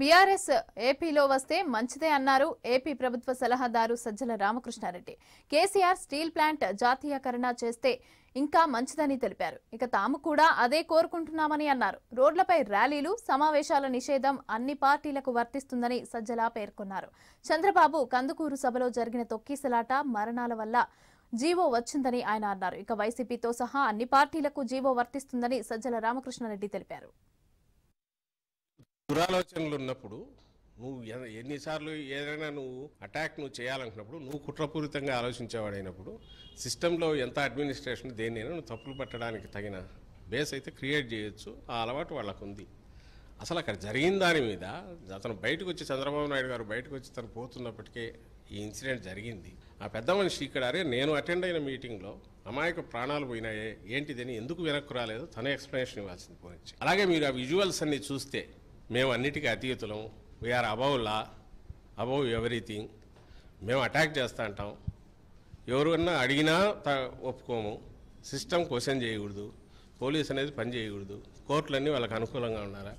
BRS ఏపీలో వస్తే మంచిదే అన్నారు ఏపీ ప్రభుత్వ సలహాదారు Sajjala Ramakrishna Reddy KCR steel plant జాతీయకరణ చేస్తే ఇంకా మంచిదని తెలిపారు ఇక తాము కూడా అదే కోరుకుంటున్నామని అన్నారు రోడ్లపై ర్యాలీలు సమావేశాల నిషేధం అన్ని పార్టీలకు వర్తిస్తుందని సజ్జల పేర్కొన్నారు చంద్రబాబు కందుకూరు సభలో జరిగిన తొక్కిసలాట మరణాల వల్ల జీవో వచ్చిందని ఆయన అన్నారు ఇక వైసీపీతో సహా అన్ని పార్టీలకు జీవో వర్తిస్తుందని సజ్జల రామకృష్ణారెడ్డి తెలిపారు దురాలోచనలు ఉన్నప్పుడు నువ్వు ఎన్నిసార్లు ఏదైనా నువ్వు అటాక్ నువ్వు చేయాలనుకున్నప్పుడు నువ్వు కుట్రపూరితంగా ఆలోచించేవాడైనప్పుడు సిస్టంలో ఎంత అడ్మినిస్ట్రేషన్ దేన్నైనా నువ్వు తప్పులు పట్టడానికి తగిన బేస్ అయితే క్రియేట్ చేయొచ్చు ఆ అలవాటు వాళ్ళకు ఉంది అసలు అక్కడ జరిగిన దాని మీద అతను బయటకు వచ్చి చంద్రబాబు నాయుడు గారు బయటకు వచ్చి తను పోతున్నప్పటికే ఈ ఇన్సిడెంట్ జరిగింది ఆ పెద్ద మనిషి ఇక్కడ అరే నేను అటెండ్ అయిన మీటింగ్లో అమాయక ప్రాణాలు పోయినాయే ఏంటిదని ఎందుకు వెనక్కు రాలేదో తనే ఎక్స్ప్లెనేషన్ ఇవ్వాల్సింది పోనిచ్చి అలాగే మీరు ఆ విజువల్స్ అన్ని చూస్తే మేము అన్నిటికీ అతీతులం we are above law above everything మేము అటాక్ చేస్తూ ఉంటాం ఎవరికన్నా అడిగినా త ఒప్పుకోము సిస్టమ్ క్వశ్చన్ చేయకూడదు పోలీస్ అనేది పని చేయకూడదు కోర్టులన్నీ వాళ్ళకి అనుకూలంగా ఉన్నారా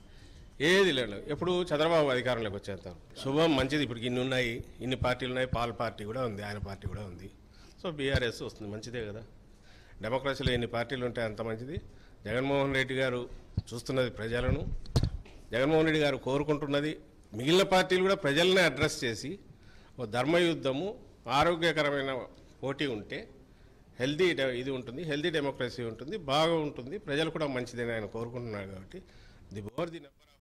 ఏది లేదు ఎప్పుడు చంద్రబాబు అధికారంలోకి వచ్చేస్తాం శుభం మంచిది ఇప్పుడు ఇన్ని ఉన్నాయి ఇన్ని పార్టీలు ఉన్నాయి పాల పార్టీ కూడా ఉంది ఆయన పార్టీ కూడా ఉంది సో బీఆర్ఎస్ వస్తుంది మంచిదే కదా డెమోక్రసీలో ఎన్ని పార్టీలు ఉంటాయి అంత మంచిది జగన్మోహన్ రెడ్డి గారు చూస్తున్నది ప్రజలను జగన్మోహన్ రెడ్డి గారు కోరుకుంటున్నది మిగిలిన పార్టీలు కూడా ప్రజల్ని అడ్రస్ చేసి ఓ ధర్మయుద్ధము ఆరోగ్యకరమైన పోటీ ఉంటే హెల్దీ ఇది ఉంటుంది హెల్దీ డెమోక్రసీ ఉంటుంది బాగా ఉంటుంది ప్రజలు కూడా మంచిదని ఆయన కోరుకుంటున్నారు కాబట్టి ది బోర్ ది నెంబర్